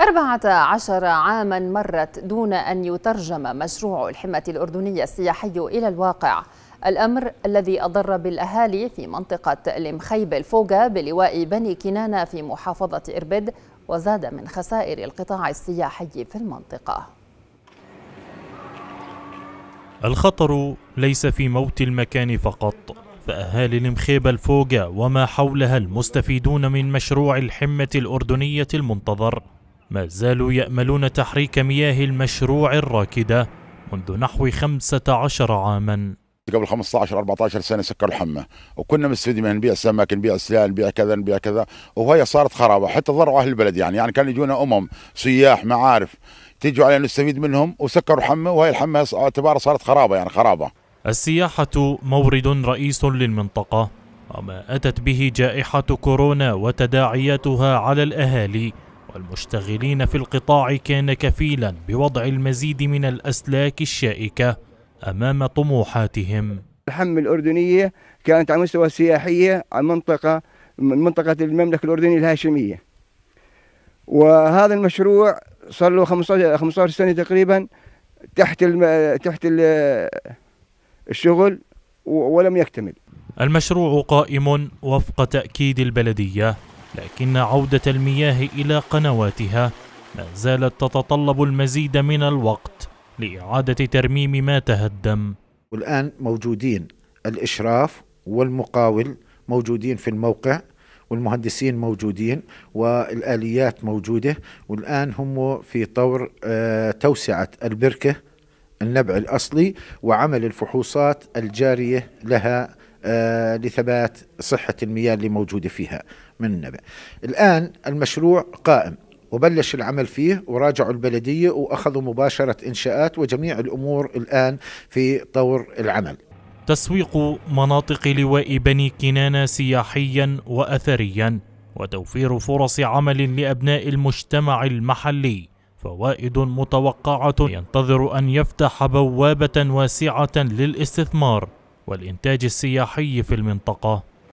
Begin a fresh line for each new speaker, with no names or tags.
أربعة عشر عاما مرت دون أن يترجم مشروع الحمة الأردنية السياحي إلى الواقع الأمر الذي أضر بالأهالي في منطقة المخيب الفوغا بلواء بني كنانة في محافظة إربد وزاد من خسائر القطاع السياحي في المنطقة
الخطر ليس في موت المكان فقط فأهالي المخيب الفوغا وما حولها المستفيدون من مشروع الحمة الأردنية المنتظر ما زالوا يأملون تحريك مياه المشروع الراكدة منذ نحو 15 عاماً
قبل 15 14 سنه سكروا الحمى وكنا مستفيدين منها نبيع سمك نبيع سلال نبيع كذا نبيع كذا وهي صارت خرابه حتى ضروا اهل البلد يعني يعني كان يجونا امم سياح معارف تيجوا علينا نستفيد منهم وسكروا حمه وهي الحمه اعتبارها صارت خرابه يعني خرابه
السياحه مورد رئيس للمنطقه وما اتت به جائحه كورونا وتداعياتها على الاهالي والمشتغلين في القطاع كان كفيلا بوضع المزيد من الأسلاك الشائكة أمام طموحاتهم
الحم الأردنية كانت على مستوى السياحية على منطقة من منطقة المملكة الأردنية الهاشمية وهذا المشروع صار له 15 سنة تقريبا تحت الم... تحت الشغل ولم يكتمل
المشروع قائم وفق تأكيد البلدية لكن عودة المياه إلى قنواتها ما زالت تتطلب المزيد من الوقت لإعادة ترميم ما تهدم
والآن موجودين الإشراف والمقاول موجودين في الموقع والمهندسين موجودين والآليات موجودة والآن هم في طور آه، توسعة البركة النبع الأصلي وعمل الفحوصات الجارية لها آه، لثبات صحة المياه اللي موجودة فيها من النبع الآن المشروع قائم وبلش العمل فيه وراجعوا البلدية وأخذوا مباشرة إنشاءات وجميع الأمور الآن في طور العمل
تسويق مناطق لواء بني كنانة سياحيا وأثريا وتوفير فرص عمل لأبناء المجتمع المحلي فوائد متوقعة ينتظر أن يفتح بوابة واسعة للاستثمار والإنتاج السياحي في المنطقة